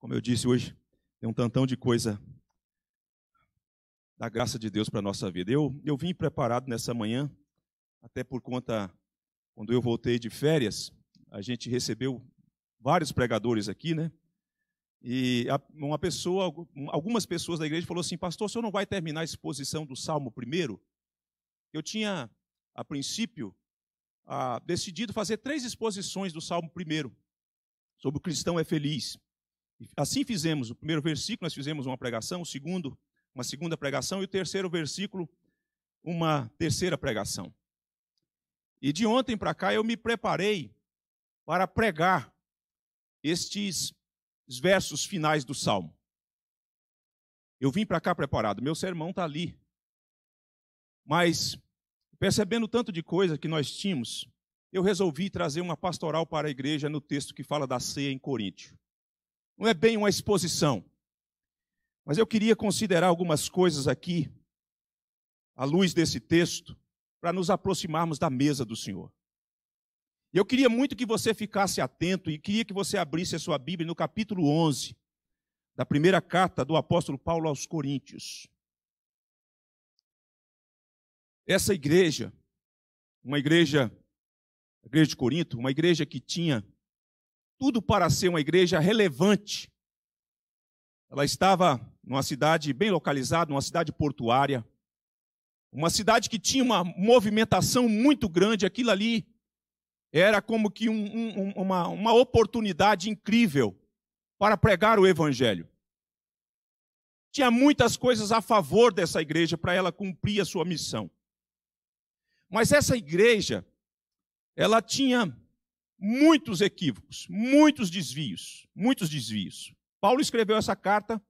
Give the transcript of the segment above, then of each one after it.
Como eu disse hoje, tem um tantão de coisa da graça de Deus para a nossa vida. Eu, eu vim preparado nessa manhã, até por conta, quando eu voltei de férias, a gente recebeu vários pregadores aqui, né? E uma pessoa, algumas pessoas da igreja falou assim, pastor, o senhor não vai terminar a exposição do Salmo primeiro? Eu tinha, a princípio, a, ah, decidido fazer três exposições do Salmo primeiro, sobre o cristão é feliz. Assim fizemos, o primeiro versículo nós fizemos uma pregação, o segundo, uma segunda pregação, e o terceiro versículo, uma terceira pregação. E de ontem para cá eu me preparei para pregar estes versos finais do Salmo. Eu vim para cá preparado, meu sermão está ali. Mas, percebendo tanto de coisa que nós tínhamos, eu resolvi trazer uma pastoral para a igreja no texto que fala da ceia em Coríntio não é bem uma exposição. Mas eu queria considerar algumas coisas aqui, à luz desse texto, para nos aproximarmos da mesa do Senhor. E eu queria muito que você ficasse atento e queria que você abrisse a sua Bíblia no capítulo 11 da primeira carta do apóstolo Paulo aos Coríntios. Essa igreja, uma igreja, a igreja de Corinto, uma igreja que tinha tudo para ser uma igreja relevante. Ela estava numa cidade bem localizada, numa cidade portuária, uma cidade que tinha uma movimentação muito grande. Aquilo ali era como que um, um, uma, uma oportunidade incrível para pregar o evangelho. Tinha muitas coisas a favor dessa igreja para ela cumprir a sua missão. Mas essa igreja, ela tinha muitos equívocos, muitos desvios, muitos desvios. Paulo escreveu essa carta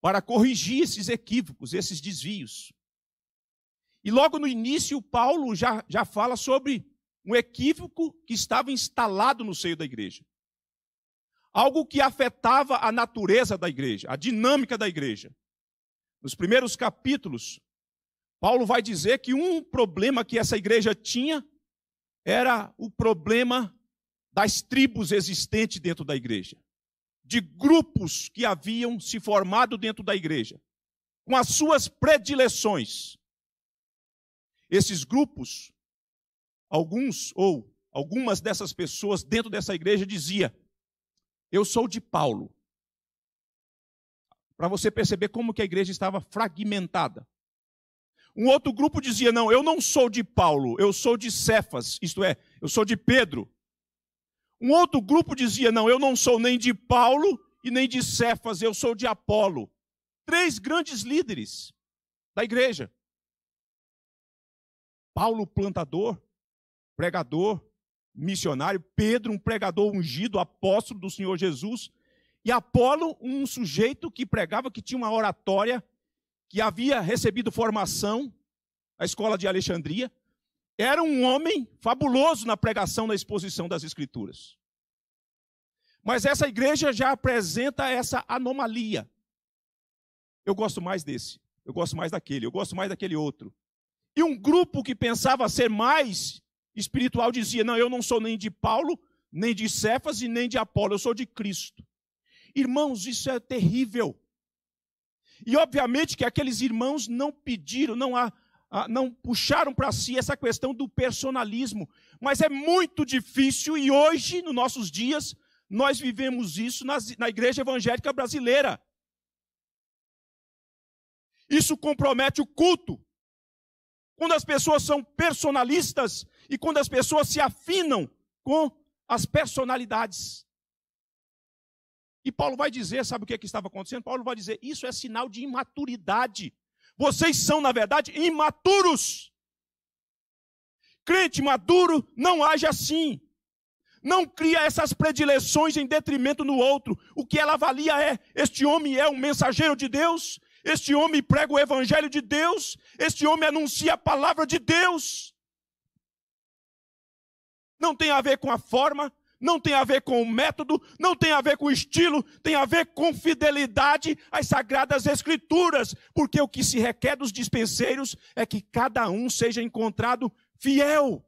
para corrigir esses equívocos, esses desvios. E logo no início, Paulo já, já fala sobre um equívoco que estava instalado no seio da igreja. Algo que afetava a natureza da igreja, a dinâmica da igreja. Nos primeiros capítulos, Paulo vai dizer que um problema que essa igreja tinha era o problema das tribos existentes dentro da igreja, de grupos que haviam se formado dentro da igreja, com as suas predileções. Esses grupos, alguns ou algumas dessas pessoas dentro dessa igreja dizia: "Eu sou de Paulo". Para você perceber como que a igreja estava fragmentada. Um outro grupo dizia: Não, eu não sou de Paulo, eu sou de Cefas, isto é, eu sou de Pedro. Um outro grupo dizia: Não, eu não sou nem de Paulo e nem de Cefas, eu sou de Apolo. Três grandes líderes da igreja. Paulo, plantador, pregador, missionário, Pedro, um pregador ungido, apóstolo do Senhor Jesus, e Apolo, um sujeito que pregava que tinha uma oratória que havia recebido formação na escola de Alexandria, era um homem fabuloso na pregação, na exposição das Escrituras. Mas essa igreja já apresenta essa anomalia. Eu gosto mais desse, eu gosto mais daquele, eu gosto mais daquele outro. E um grupo que pensava ser mais espiritual dizia: Não, eu não sou nem de Paulo, nem de Cefas e nem de Apolo, eu sou de Cristo. Irmãos, isso é terrível. E obviamente que aqueles irmãos não pediram, não, a, a, não puxaram para si essa questão do personalismo. Mas é muito difícil e hoje, nos nossos dias, nós vivemos isso nas, na igreja evangélica brasileira. Isso compromete o culto. Quando as pessoas são personalistas e quando as pessoas se afinam com as personalidades. E Paulo vai dizer, sabe o que, é que estava acontecendo? Paulo vai dizer, isso é sinal de imaturidade. Vocês são, na verdade, imaturos. Crente maduro não age assim. Não cria essas predileções em detrimento no outro. O que ela avalia é: este homem é um mensageiro de Deus, este homem prega o evangelho de Deus, este homem anuncia a palavra de Deus. Não tem a ver com a forma, não tem a ver com o método, não tem a ver com o estilo, tem a ver com fidelidade às sagradas escrituras, porque o que se requer dos dispenseiros é que cada um seja encontrado fiel.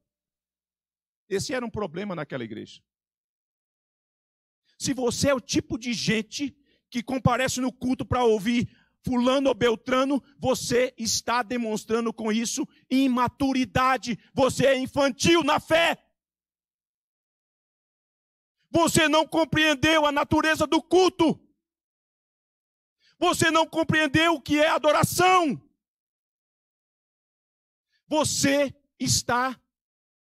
Esse era um problema naquela igreja. Se você é o tipo de gente que comparece no culto para ouvir fulano ou beltrano, você está demonstrando com isso imaturidade, você é infantil na fé. Você não compreendeu a natureza do culto. Você não compreendeu o que é adoração. Você está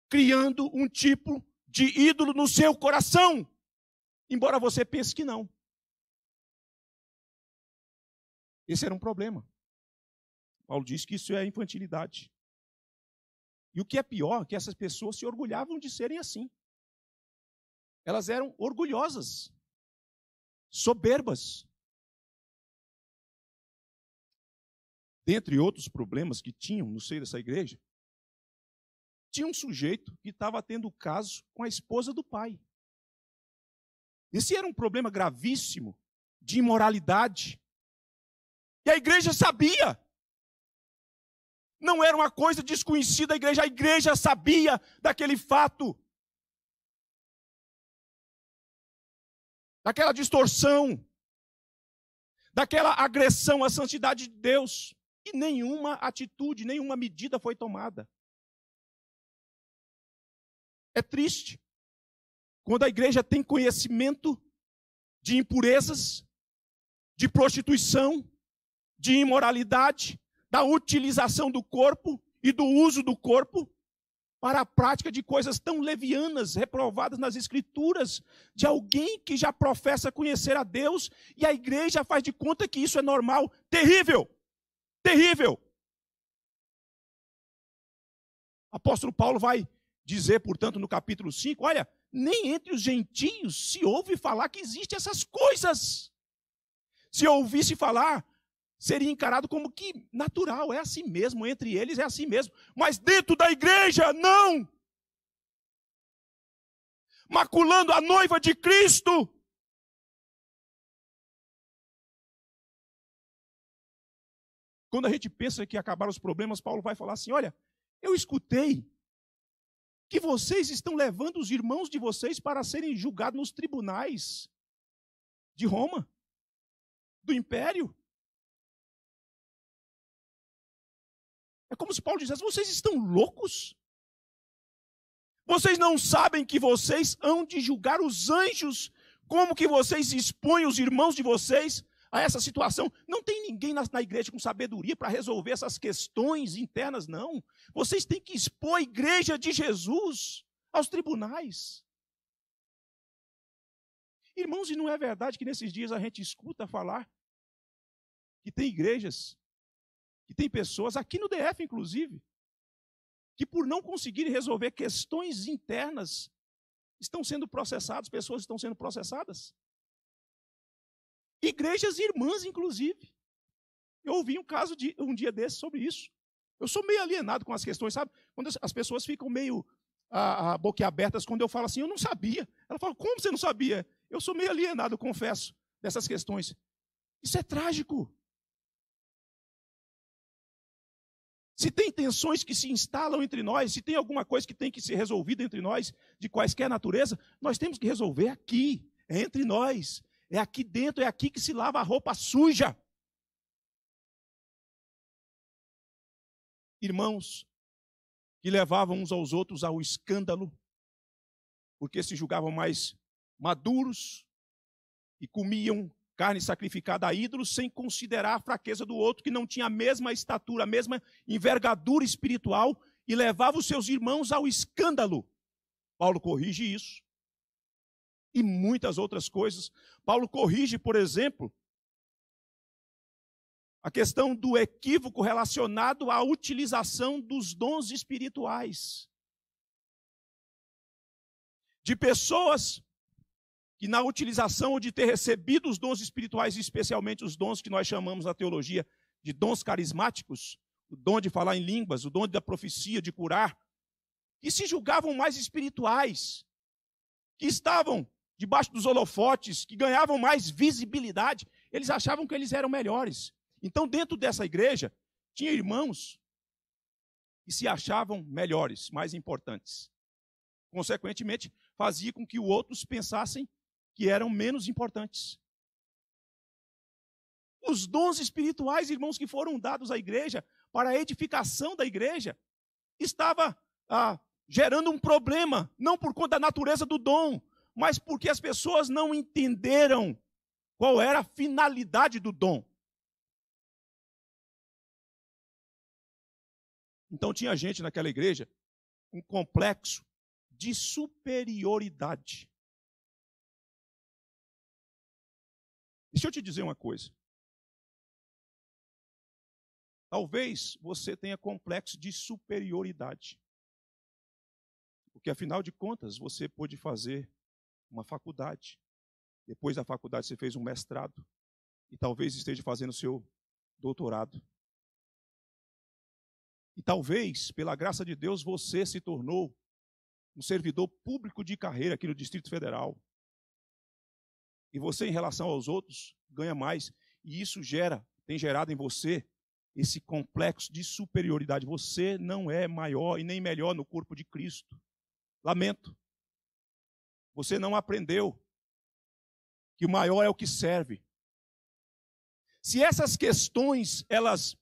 criando um tipo de ídolo no seu coração, embora você pense que não. Esse era um problema. Paulo diz que isso é infantilidade. E o que é pior, que essas pessoas se orgulhavam de serem assim. Elas eram orgulhosas, soberbas. Dentre outros problemas que tinham no seio dessa igreja, tinha um sujeito que estava tendo caso com a esposa do pai. Esse era um problema gravíssimo de imoralidade. E a igreja sabia. Não era uma coisa desconhecida à igreja, a igreja sabia daquele fato. daquela distorção, daquela agressão à santidade de Deus. E nenhuma atitude, nenhuma medida foi tomada. É triste quando a igreja tem conhecimento de impurezas, de prostituição, de imoralidade, da utilização do corpo e do uso do corpo, para a prática de coisas tão levianas, reprovadas nas Escrituras, de alguém que já professa conhecer a Deus e a igreja faz de conta que isso é normal. Terrível! Terrível! Apóstolo Paulo vai dizer, portanto, no capítulo 5, olha, nem entre os gentios se ouve falar que existem essas coisas. Se ouvisse falar, seria encarado como que natural, é assim mesmo, entre eles é assim mesmo. Mas dentro da igreja, não! Maculando a noiva de Cristo! Quando a gente pensa que acabaram os problemas, Paulo vai falar assim: olha, eu escutei que vocês estão levando os irmãos de vocês para serem julgados nos tribunais de Roma, do império. É como se Paulo dissesse: vocês estão loucos? Vocês não sabem que vocês hão de julgar os anjos? Como que vocês expõem os irmãos de vocês a essa situação? Não tem ninguém na, na igreja com sabedoria para resolver essas questões internas, não. Vocês têm que expor a igreja de Jesus aos tribunais. Irmãos, e não é verdade que nesses dias a gente escuta falar que tem igrejas e tem pessoas, aqui no DF inclusive, que por não conseguir resolver questões internas, estão sendo processados, pessoas estão sendo processadas. Igrejas irmãs, inclusive. Eu ouvi um caso de um dia desses sobre isso. Eu sou meio alienado com as questões, sabe? Quando as pessoas ficam meio a boquiabertas quando eu falo assim, eu não sabia. Ela fala, como você não sabia? Eu sou meio alienado, confesso, dessas questões. Isso é trágico. se tem tensões que se instalam entre nós, se tem alguma coisa que tem que ser resolvida entre nós, de quaisquer natureza, nós temos que resolver aqui, entre nós, é aqui dentro, é aqui que se lava a roupa suja. Irmãos que levavam uns aos outros ao escândalo, porque se julgavam mais maduros e comiam carne sacrificada a ídolos, sem considerar a fraqueza do outro que não tinha a mesma estatura, a mesma envergadura espiritual e levava os seus irmãos ao escândalo. Paulo corrige isso. E muitas outras coisas. Paulo corrige, por exemplo, a questão do equívoco relacionado à utilização dos dons espirituais. De pessoas e na utilização de ter recebido os dons espirituais, especialmente os dons que nós chamamos na teologia de dons carismáticos, o dom de falar em línguas, o dom da profecia, de curar, que se julgavam mais espirituais, que estavam debaixo dos holofotes, que ganhavam mais visibilidade, eles achavam que eles eram melhores. Então, dentro dessa igreja, tinha irmãos que se achavam melhores, mais importantes. Consequentemente, fazia com que outros pensassem que eram menos importantes. Os dons espirituais, irmãos, que foram dados à igreja para a edificação da igreja, estava ah, gerando um problema, não por conta da natureza do dom, mas porque as pessoas não entenderam qual era a finalidade do dom. Então tinha gente naquela igreja um complexo de superioridade. Deixa eu te dizer uma coisa. Talvez você tenha complexo de superioridade. Porque, afinal de contas, você pôde fazer uma faculdade. Depois da faculdade, você fez um mestrado. E talvez esteja fazendo o seu doutorado. E talvez, pela graça de Deus, você se tornou um servidor público de carreira aqui no Distrito Federal. E você, em relação aos outros, ganha mais. E isso gera, tem gerado em você esse complexo de superioridade. Você não é maior e nem melhor no corpo de Cristo. Lamento. Você não aprendeu que o maior é o que serve. Se essas questões elas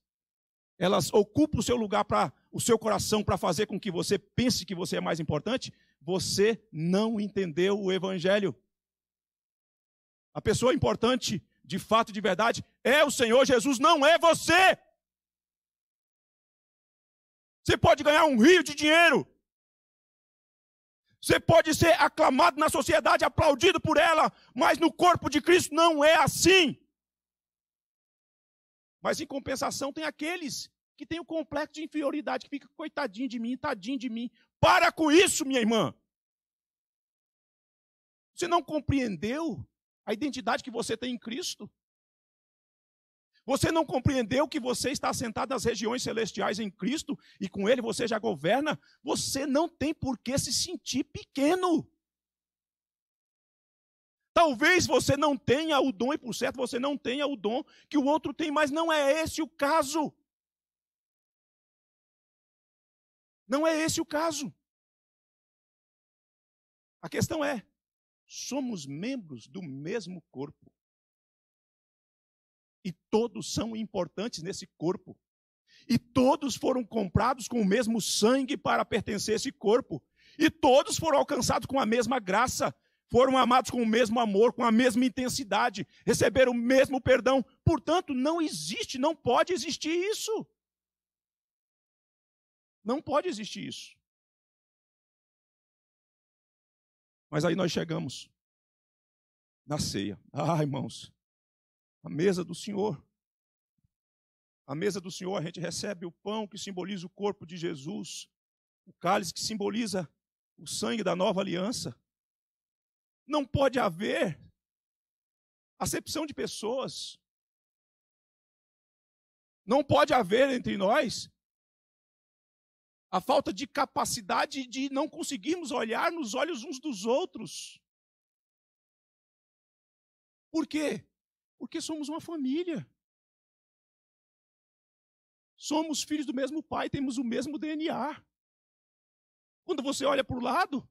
elas ocupam o seu lugar para o seu coração para fazer com que você pense que você é mais importante, você não entendeu o evangelho. A pessoa importante, de fato, de verdade, é o Senhor Jesus, não é você. Você pode ganhar um rio de dinheiro. Você pode ser aclamado na sociedade, aplaudido por ela, mas no corpo de Cristo não é assim. Mas em compensação tem aqueles que têm o complexo de inferioridade, que fica coitadinho de mim, tadinho de mim. Para com isso, minha irmã. Você não compreendeu a identidade que você tem em Cristo? Você não compreendeu que você está sentado nas regiões celestiais em Cristo e com Ele você já governa? Você não tem por que se sentir pequeno. Talvez você não tenha o dom, e por certo você não tenha o dom que o outro tem, mas não é esse o caso. Não é esse o caso. A questão é: somos membros do mesmo corpo. E todos são importantes nesse corpo. E todos foram comprados com o mesmo sangue para pertencer a esse corpo. E todos foram alcançados com a mesma graça. Foram amados com o mesmo amor, com a mesma intensidade. Receberam o mesmo perdão. Portanto, não existe, não pode existir isso. Não pode existir isso. Mas aí nós chegamos na ceia. Ah, irmãos, a mesa do Senhor. A mesa do Senhor, a gente recebe o pão que simboliza o corpo de Jesus, o cálice que simboliza o sangue da nova aliança. Não pode haver acepção de pessoas. Não pode haver entre nós a falta de capacidade de não conseguirmos olhar nos olhos uns dos outros. Por quê? Porque somos uma família. Somos filhos do mesmo pai, temos o mesmo DNA. Quando você olha para o lado,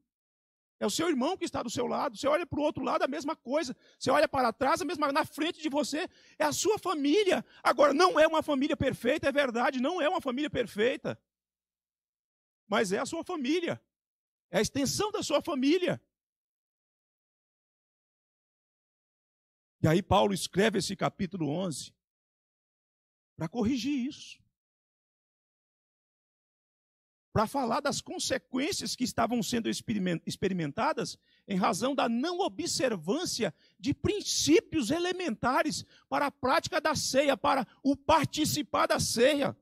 é o seu irmão que está do seu lado. Você olha para o outro lado, a mesma coisa. Você olha para trás, a mesma Na frente de você, é a sua família. Agora, não é uma família perfeita, é verdade, não é uma família perfeita mas é a sua família. É a extensão da sua família. E aí Paulo escreve esse capítulo 11 para corrigir isso. Para falar das consequências que estavam sendo experimentadas em razão da não observância de princípios elementares para a prática da ceia, para o participar da ceia.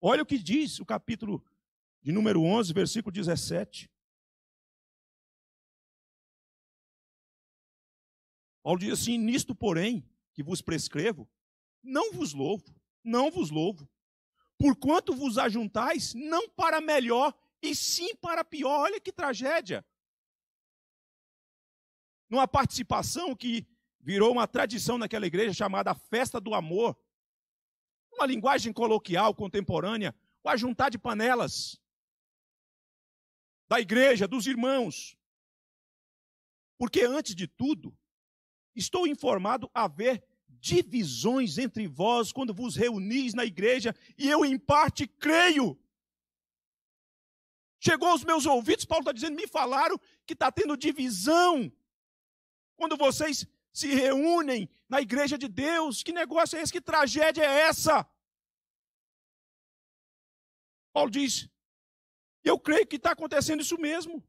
Olha o que diz o capítulo de número 11, versículo 17. Paulo diz assim: Nisto, porém, que vos prescrevo, não vos louvo, não vos louvo, porquanto vos ajuntais, não para melhor, e sim para pior. Olha que tragédia! Numa participação que virou uma tradição naquela igreja chamada Festa do Amor, uma linguagem coloquial, contemporânea, o ajuntar de panelas da igreja, dos irmãos. Porque, antes de tudo, estou informado a haver divisões entre vós quando vos reunis na igreja, e eu, em parte, creio. Chegou aos meus ouvidos, Paulo está dizendo, me falaram que está tendo divisão quando vocês se reúnem na igreja de Deus. Que negócio é esse? Que tragédia é essa? Paulo diz: Eu creio que está acontecendo isso mesmo,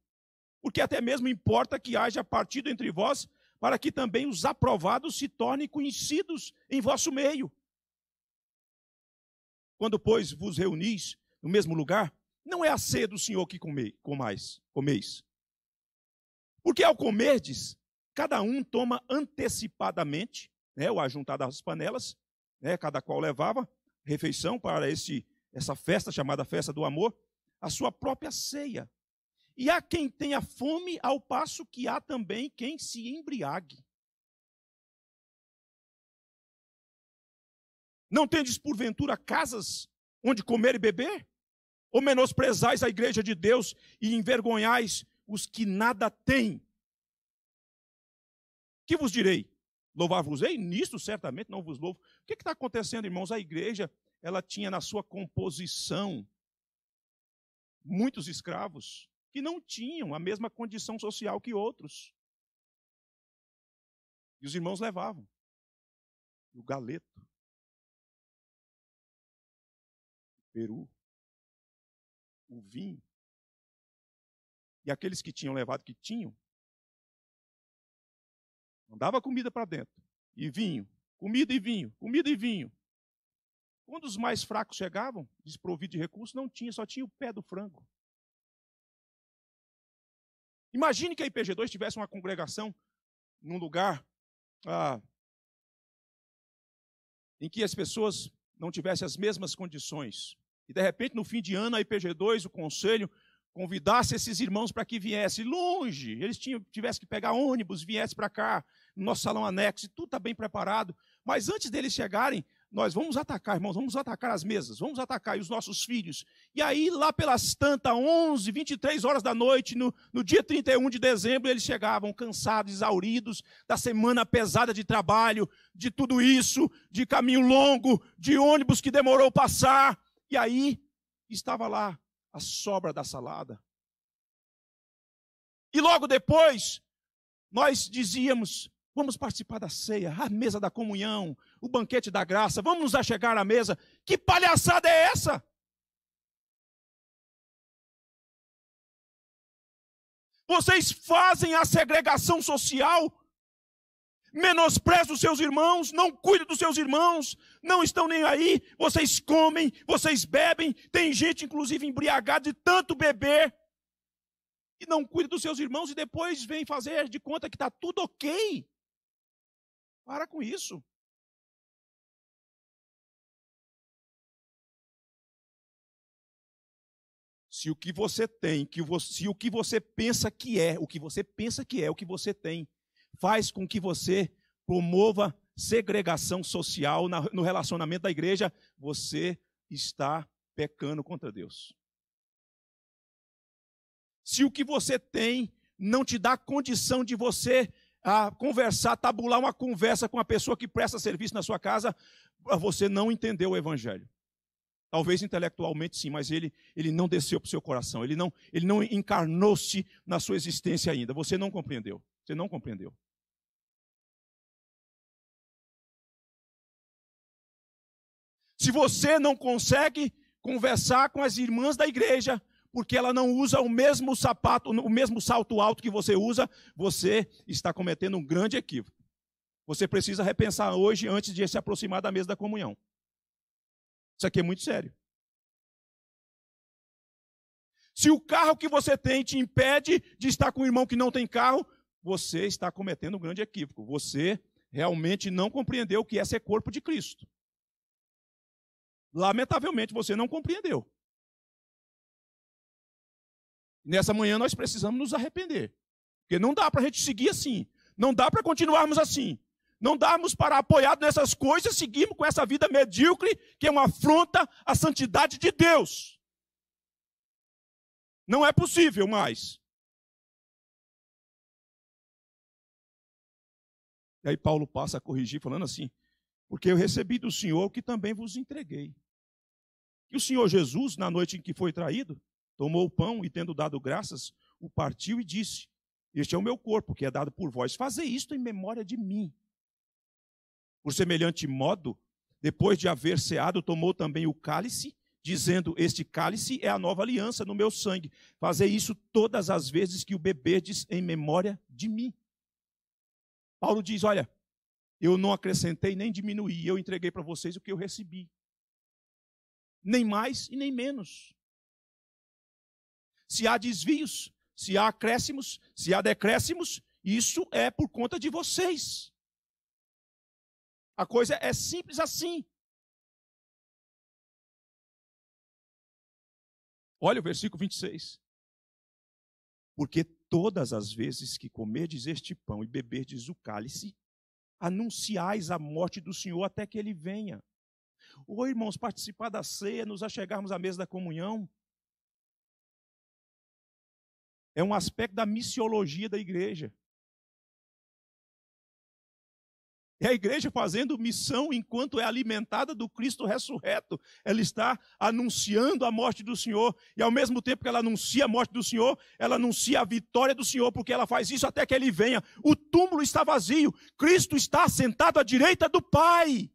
porque até mesmo importa que haja partido entre vós, para que também os aprovados se tornem conhecidos em vosso meio. Quando, pois, vos reunis no mesmo lugar, não é a sede do Senhor que comeis. Porque ao comerdes, Cada um toma antecipadamente né, o ajuntar das panelas, né, cada qual levava refeição para esse, essa festa chamada festa do amor, a sua própria ceia. E há quem tenha fome, ao passo que há também quem se embriague. Não tendes porventura casas onde comer e beber? Ou menosprezais a igreja de Deus e envergonhais os que nada têm? que vos direi? Louvar-vos-ei? Nisto certamente não vos louvo. O que está acontecendo, irmãos? A igreja, ela tinha na sua composição muitos escravos que não tinham a mesma condição social que outros. E os irmãos levavam. o galeto. O peru. O vinho. E aqueles que tinham levado, que tinham, Mandava comida para dentro. E vinho. Comida e vinho. Comida e vinho. Quando os mais fracos chegavam, desprovido de recursos, não tinha, só tinha o pé do frango. Imagine que a IPG2 tivesse uma congregação num lugar ah, em que as pessoas não tivessem as mesmas condições. E, de repente, no fim de ano, a IPG2, o conselho, convidasse esses irmãos para que viessem longe, eles tinham, tivessem que pegar ônibus, viessem para cá, no nosso salão anexo, e tudo está bem preparado. Mas antes deles chegarem, nós vamos atacar, irmãos, vamos atacar as mesas, vamos atacar os nossos filhos. E aí, lá pelas tantas, 11, 23 horas da noite, no, no dia 31 de dezembro, eles chegavam cansados, exauridos, da semana pesada de trabalho, de tudo isso, de caminho longo, de ônibus que demorou passar. E aí, estava lá a sobra da salada. E logo depois, nós dizíamos: vamos participar da ceia, a mesa da comunhão, o banquete da graça, vamos nos achegar à mesa. Que palhaçada é essa? Vocês fazem a segregação social menospreza os seus irmãos, não cuida dos seus irmãos, não estão nem aí, vocês comem, vocês bebem, tem gente inclusive embriagada de tanto beber, e não cuida dos seus irmãos e depois vem fazer de conta que está tudo ok. Para com isso. Se o que você tem, que se o que você pensa que é, o que você pensa que é, o que você tem, faz com que você promova segregação social no relacionamento da igreja, você está pecando contra Deus. Se o que você tem não te dá condição de você a ah, conversar, tabular uma conversa com a pessoa que presta serviço na sua casa, ah, você não entendeu o evangelho. Talvez intelectualmente sim, mas ele, ele não desceu para o seu coração, ele não, ele não encarnou-se na sua existência ainda. Você não compreendeu. Você não compreendeu. Se você não consegue conversar com as irmãs da igreja, porque ela não usa o mesmo sapato, o mesmo salto alto que você usa, você está cometendo um grande equívoco. Você precisa repensar hoje antes de se aproximar da mesa da comunhão. Isso aqui é muito sério. Se o carro que você tem te impede de estar com um irmão que não tem carro, você está cometendo um grande equívoco. Você realmente não compreendeu o que é ser corpo de Cristo. Lamentavelmente você não compreendeu. Nessa manhã nós precisamos nos arrepender. Porque não dá para a gente seguir assim. Não dá para continuarmos assim. Não darmos para apoiado nessas coisas, seguirmos com essa vida medíocre, que é uma afronta à santidade de Deus. Não é possível mais. E aí Paulo passa a corrigir, falando assim: Porque eu recebi do Senhor o que também vos entreguei. E o Senhor Jesus, na noite em que foi traído, tomou o pão e, tendo dado graças, o partiu e disse: Este é o meu corpo, que é dado por vós. Fazei isto em memória de mim. Por semelhante modo, depois de haver ceado, tomou também o cálice, dizendo: Este cálice é a nova aliança no meu sangue. Fazei isso todas as vezes que o beberdes em memória de mim. Paulo diz: Olha, eu não acrescentei nem diminuí, eu entreguei para vocês o que eu recebi nem mais e nem menos. Se há desvios, se há acréscimos, se há decréscimos, isso é por conta de vocês. A coisa é simples assim. Olha o versículo 26. Porque todas as vezes que comerdes este pão e beberdes o cálice, anunciais a morte do Senhor até que ele venha ou irmãos, participar da ceia, nos achegarmos à mesa da comunhão. É um aspecto da missiologia da igreja. É a igreja fazendo missão enquanto é alimentada do Cristo ressurreto. Ela está anunciando a morte do Senhor. E ao mesmo tempo que ela anuncia a morte do Senhor, ela anuncia a vitória do Senhor, porque ela faz isso até que ele venha. O túmulo está vazio. Cristo está sentado à direita do Pai.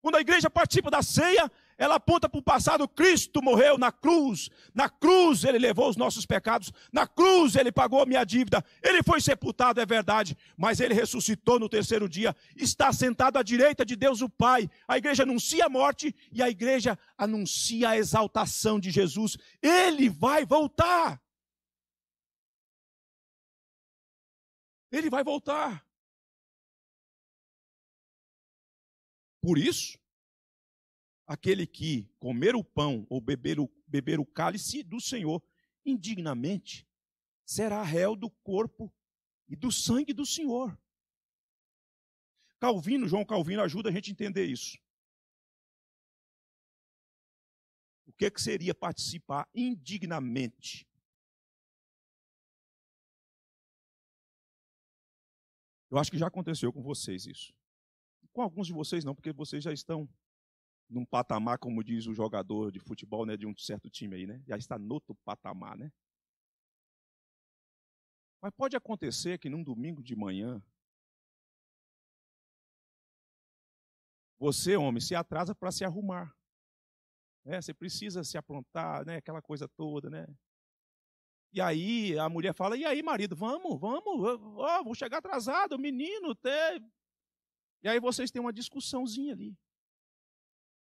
Quando a igreja participa da ceia, ela aponta para o passado. Cristo morreu na cruz. Na cruz ele levou os nossos pecados. Na cruz ele pagou a minha dívida. Ele foi sepultado, é verdade. Mas ele ressuscitou no terceiro dia. Está sentado à direita de Deus o Pai. A igreja anuncia a morte e a igreja anuncia a exaltação de Jesus. Ele vai voltar. Ele vai voltar. Por isso, aquele que comer o pão ou beber o, beber o cálice do Senhor indignamente será réu do corpo e do sangue do Senhor. Calvino, João Calvino, ajuda a gente a entender isso. O que, é que seria participar indignamente? Eu acho que já aconteceu com vocês isso. Com alguns de vocês não, porque vocês já estão num patamar, como diz o jogador de futebol, né, de um certo time aí, né? Já está no outro patamar, né? Mas pode acontecer que num domingo de manhã você, homem, se atrasa para se arrumar. Né? Você precisa se aprontar, né? Aquela coisa toda, né? E aí a mulher fala: "E aí, marido, vamos, vamos, oh, vou chegar atrasado, menino, até e aí vocês têm uma discussãozinha ali.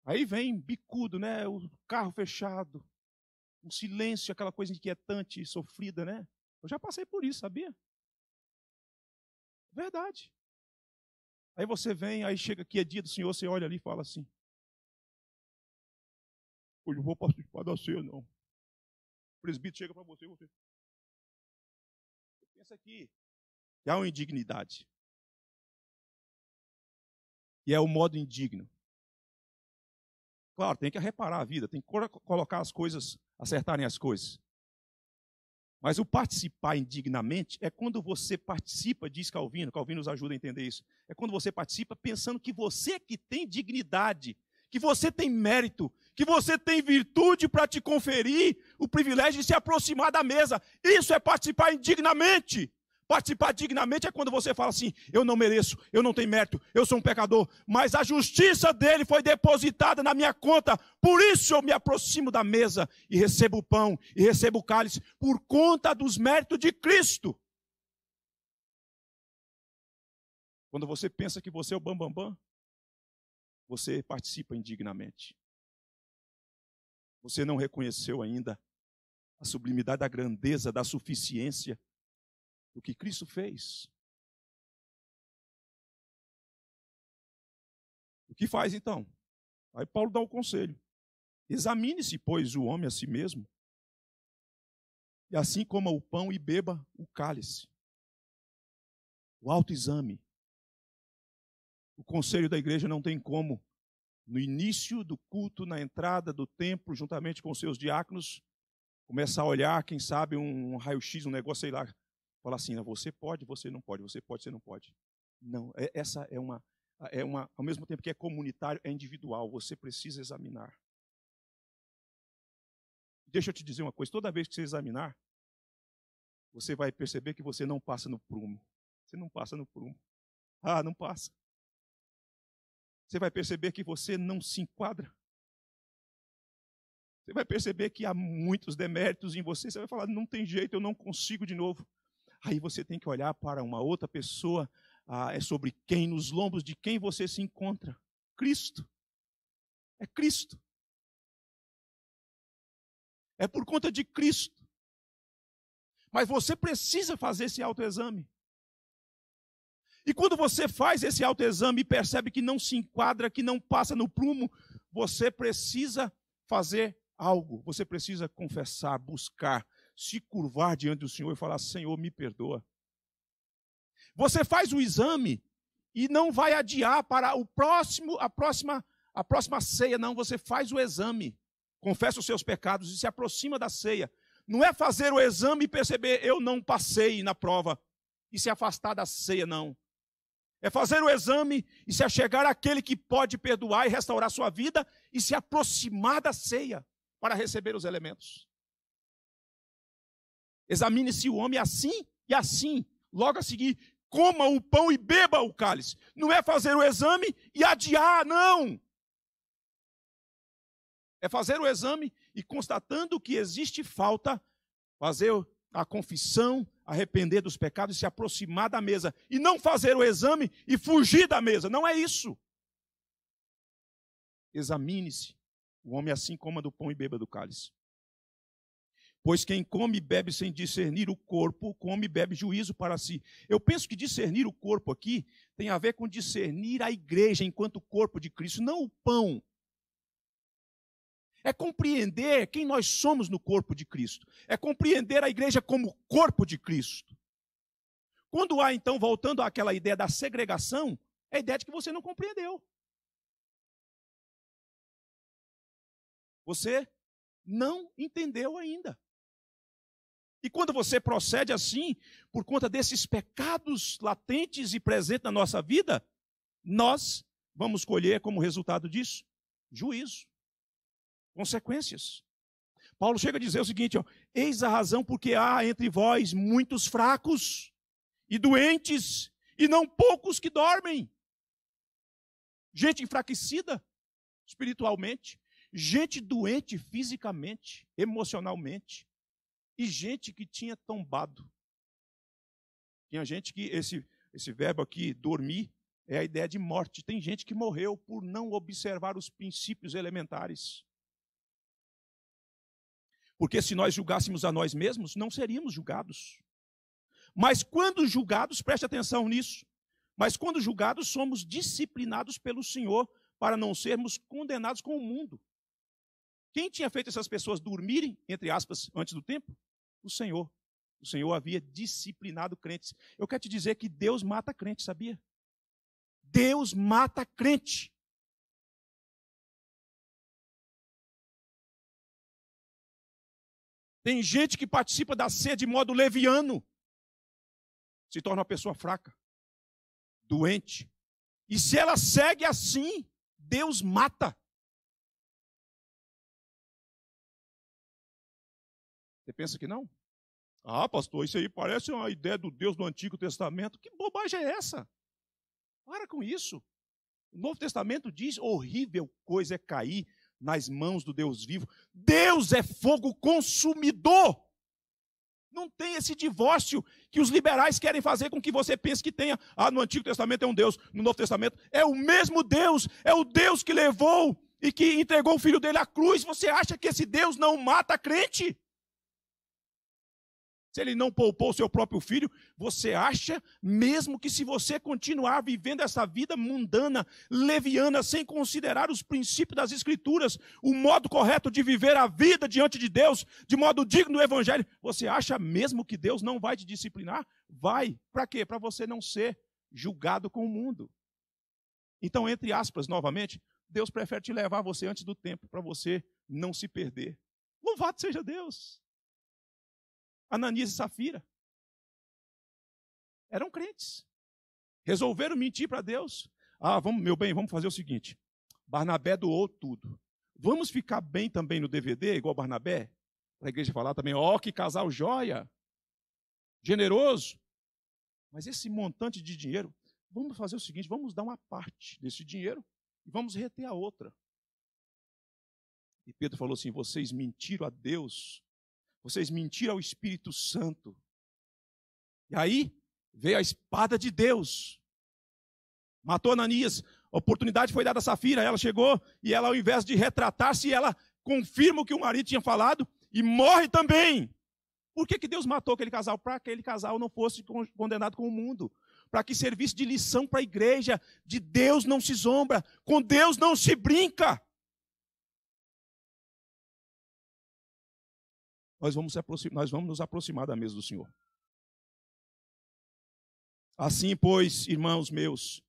Aí vem bicudo, né? O carro fechado, um silêncio, aquela coisa inquietante, sofrida, né? Eu já passei por isso, sabia? Verdade. Aí você vem, aí chega aqui, é dia do Senhor, você olha ali e fala assim: Hoje não vou participar da ceia, não. O presbítero chega para você e você. Pensa aqui. Que há uma indignidade e é o modo indigno. Claro, tem que reparar a vida, tem que colocar as coisas, acertarem as coisas. Mas o participar indignamente é quando você participa, diz Calvino, Calvino nos ajuda a entender isso. É quando você participa pensando que você que tem dignidade, que você tem mérito, que você tem virtude para te conferir o privilégio de se aproximar da mesa. Isso é participar indignamente. Participar dignamente é quando você fala assim: eu não mereço, eu não tenho mérito, eu sou um pecador, mas a justiça dele foi depositada na minha conta, por isso eu me aproximo da mesa e recebo o pão e recebo o cálice, por conta dos méritos de Cristo. Quando você pensa que você é o bambambam, bam, bam, você participa indignamente. Você não reconheceu ainda a sublimidade a grandeza, da suficiência do que Cristo fez. O que faz então? Aí Paulo dá o conselho: examine-se, pois, o homem a si mesmo, e assim coma o pão e beba o cálice. O autoexame. O conselho da igreja não tem como, no início do culto, na entrada do templo, juntamente com seus diáconos, começar a olhar, quem sabe, um raio-x, um negócio, sei lá, fala assim, não, você pode, você não pode, você pode, você não pode. Não, é, essa é uma, é uma, ao mesmo tempo que é comunitário, é individual, você precisa examinar. Deixa eu te dizer uma coisa, toda vez que você examinar, você vai perceber que você não passa no prumo. Você não passa no prumo. Ah, não passa. Você vai perceber que você não se enquadra. Você vai perceber que há muitos deméritos em você. Você vai falar: não tem jeito, eu não consigo de novo aí você tem que olhar para uma outra pessoa, ah, é sobre quem, nos lombos de quem você se encontra. Cristo. É Cristo. É por conta de Cristo. Mas você precisa fazer esse autoexame. E quando você faz esse autoexame e percebe que não se enquadra, que não passa no prumo, você precisa fazer algo, você precisa confessar, buscar, se curvar diante do Senhor e falar: Senhor, me perdoa. Você faz o exame e não vai adiar para o próximo, a próxima, a próxima ceia, não. Você faz o exame, confessa os seus pecados e se aproxima da ceia. Não é fazer o exame e perceber eu não passei na prova e se afastar da ceia, não. É fazer o exame e se achegar àquele que pode perdoar e restaurar sua vida e se aproximar da ceia para receber os elementos. Examine se o homem assim e assim. Logo a seguir, coma o pão e beba o cálice. Não é fazer o exame e adiar, não. É fazer o exame e constatando que existe falta, fazer a confissão, arrepender dos pecados e se aproximar da mesa. E não fazer o exame e fugir da mesa. Não é isso. Examine-se. O homem assim coma do pão e beba do cálice. Pois quem come e bebe sem discernir o corpo, come e bebe juízo para si. Eu penso que discernir o corpo aqui tem a ver com discernir a igreja enquanto corpo de Cristo, não o pão. É compreender quem nós somos no corpo de Cristo. É compreender a igreja como corpo de Cristo. Quando há, então, voltando àquela ideia da segregação, é a ideia de que você não compreendeu. Você não entendeu ainda. E quando você procede assim, por conta desses pecados latentes e presentes na nossa vida, nós vamos colher como resultado disso juízo, consequências. Paulo chega a dizer o seguinte: ó, eis a razão porque há entre vós muitos fracos e doentes, e não poucos que dormem. Gente enfraquecida espiritualmente, gente doente fisicamente, emocionalmente, e gente que tinha tombado. Tinha gente que, esse, esse verbo aqui, dormir, é a ideia de morte. Tem gente que morreu por não observar os princípios elementares. Porque se nós julgássemos a nós mesmos, não seríamos julgados. Mas quando julgados, preste atenção nisso, mas quando julgados, somos disciplinados pelo Senhor para não sermos condenados com o mundo. Quem tinha feito essas pessoas dormirem, entre aspas, antes do tempo? o Senhor. O Senhor havia disciplinado crentes. Eu quero te dizer que Deus mata crente, sabia? Deus mata crente. Tem gente que participa da sede de modo leviano, se torna uma pessoa fraca, doente. E se ela segue assim, Deus mata. Você pensa que não? Ah, pastor, isso aí parece uma ideia do Deus do Antigo Testamento. Que bobagem é essa? Para com isso. O Novo Testamento diz: horrível coisa é cair nas mãos do Deus vivo. Deus é fogo consumidor. Não tem esse divórcio que os liberais querem fazer com que você pense que tenha. Ah, no Antigo Testamento é um Deus, no Novo Testamento é o mesmo Deus, é o Deus que levou e que entregou o filho dele à cruz. Você acha que esse Deus não mata crente? se ele não poupou o seu próprio filho, você acha mesmo que se você continuar vivendo essa vida mundana, leviana, sem considerar os princípios das Escrituras, o modo correto de viver a vida diante de Deus, de modo digno do Evangelho, você acha mesmo que Deus não vai te disciplinar? Vai. Para quê? Para você não ser julgado com o mundo. Então, entre aspas, novamente, Deus prefere te levar você antes do tempo, para você não se perder. Louvado seja Deus! Ananias e Safira. Eram crentes. Resolveram mentir para Deus. Ah, vamos, meu bem, vamos fazer o seguinte. Barnabé doou tudo. Vamos ficar bem também no DVD, igual Barnabé? Para a igreja falar também, ó, oh, que casal joia! Generoso! Mas esse montante de dinheiro, vamos fazer o seguinte: vamos dar uma parte desse dinheiro e vamos reter a outra. E Pedro falou assim: vocês mentiram a Deus vocês mentiram ao Espírito Santo. E aí veio a espada de Deus. Matou Ananias. A oportunidade foi dada a Safira. Ela chegou e ela, ao invés de retratar-se, ela confirma o que o marido tinha falado e morre também. Por que, que Deus matou aquele casal? Para que aquele casal não fosse condenado com o mundo. Para que servisse de lição para a igreja. De Deus não se zombra. Com Deus não se brinca. nós vamos, nós vamos nos aproximar da mesa do Senhor. Assim, pois, irmãos meus,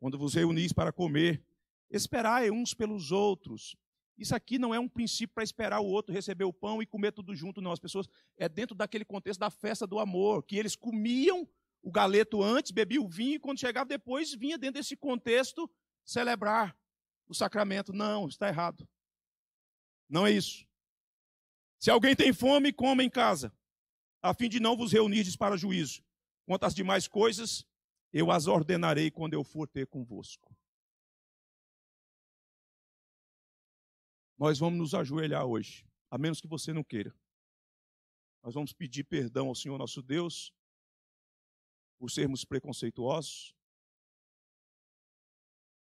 quando vos reunis para comer, esperai uns pelos outros. Isso aqui não é um princípio para esperar o outro receber o pão e comer tudo junto, não. As pessoas, é dentro daquele contexto da festa do amor, que eles comiam o galeto antes, bebiam o vinho, e quando chegava depois, vinha dentro desse contexto celebrar o sacramento. Não, está errado. Não é isso. Se alguém tem fome, coma em casa, a fim de não vos reunirdes para juízo. Quanto às demais coisas, eu as ordenarei quando eu for ter convosco. Nós vamos nos ajoelhar hoje, a menos que você não queira. Nós vamos pedir perdão ao Senhor nosso Deus por sermos preconceituosos,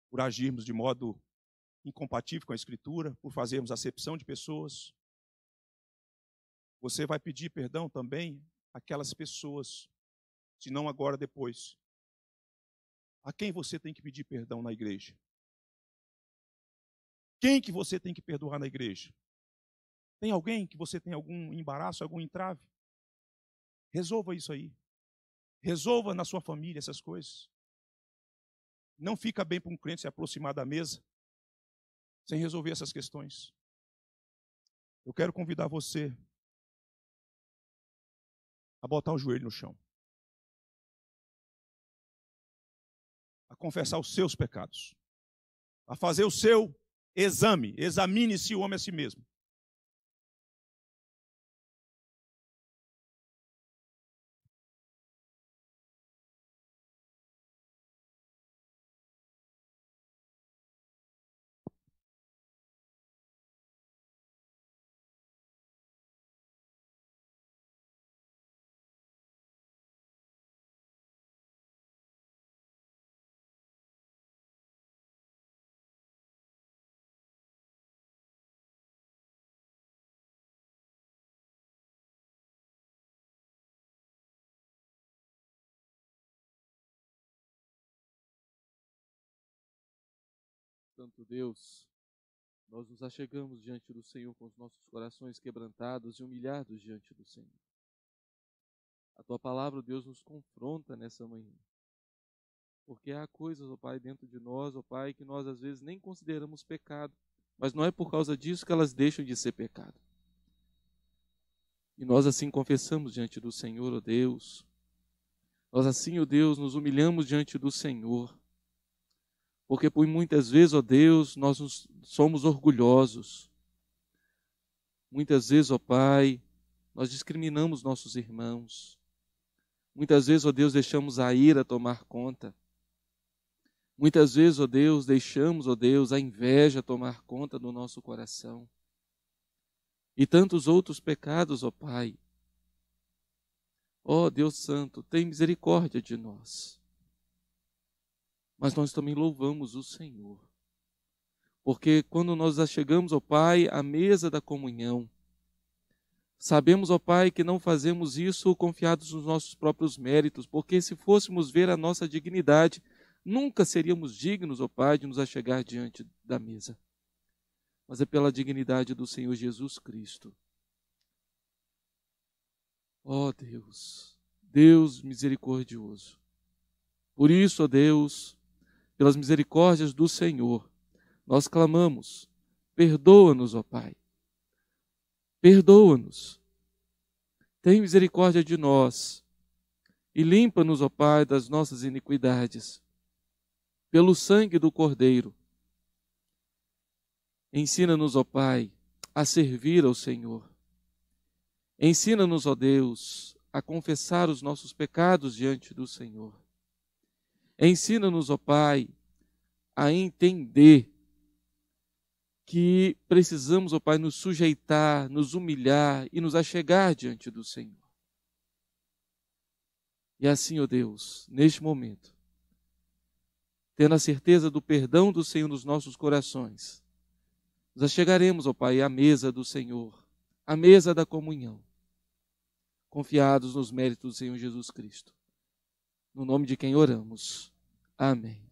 por agirmos de modo incompatível com a Escritura, por fazermos acepção de pessoas, você vai pedir perdão também àquelas pessoas, se não agora, depois. A quem você tem que pedir perdão na igreja? Quem que você tem que perdoar na igreja? Tem alguém que você tem algum embaraço, algum entrave? Resolva isso aí. Resolva na sua família essas coisas. Não fica bem para um crente se aproximar da mesa sem resolver essas questões. Eu quero convidar você a botar o joelho no chão, a confessar os seus pecados, a fazer o seu exame. Examine-se o homem a si mesmo. Santo Deus, nós nos achegamos diante do Senhor com os nossos corações quebrantados e humilhados diante do Senhor. A tua palavra, Deus, nos confronta nessa manhã. Porque há coisas, ó oh Pai, dentro de nós, ó oh Pai, que nós às vezes nem consideramos pecado, mas não é por causa disso que elas deixam de ser pecado. E nós assim confessamos diante do Senhor, ó oh Deus. Nós assim, ó Deus, nos humilhamos diante do Senhor porque por muitas vezes, ó Deus, nós somos orgulhosos. Muitas vezes, ó Pai, nós discriminamos nossos irmãos. Muitas vezes, ó Deus, deixamos a ira tomar conta. Muitas vezes, ó Deus, deixamos, ó Deus, a inveja tomar conta do nosso coração. E tantos outros pecados, ó Pai. Ó Deus Santo, tem misericórdia de nós mas nós também louvamos o Senhor. Porque quando nós achegamos, ó Pai, à mesa da comunhão, sabemos, ó Pai, que não fazemos isso confiados nos nossos próprios méritos, porque se fôssemos ver a nossa dignidade, nunca seríamos dignos, ó Pai, de nos achegar diante da mesa. Mas é pela dignidade do Senhor Jesus Cristo. Ó Deus, Deus misericordioso. Por isso, ó Deus, pelas misericórdias do Senhor, nós clamamos: perdoa-nos, ó Pai. Perdoa-nos. Tem misericórdia de nós e limpa-nos, ó Pai, das nossas iniquidades, pelo sangue do Cordeiro. Ensina-nos, ó Pai, a servir ao Senhor. Ensina-nos, ó Deus, a confessar os nossos pecados diante do Senhor. Ensina-nos, ó Pai, a entender que precisamos, ó Pai, nos sujeitar, nos humilhar e nos achegar diante do Senhor. E assim, ó Deus, neste momento, tendo a certeza do perdão do Senhor nos nossos corações, nos achegaremos, ó Pai, à mesa do Senhor, à mesa da comunhão, confiados nos méritos do Senhor Jesus Cristo no nome de quem oramos. Amém.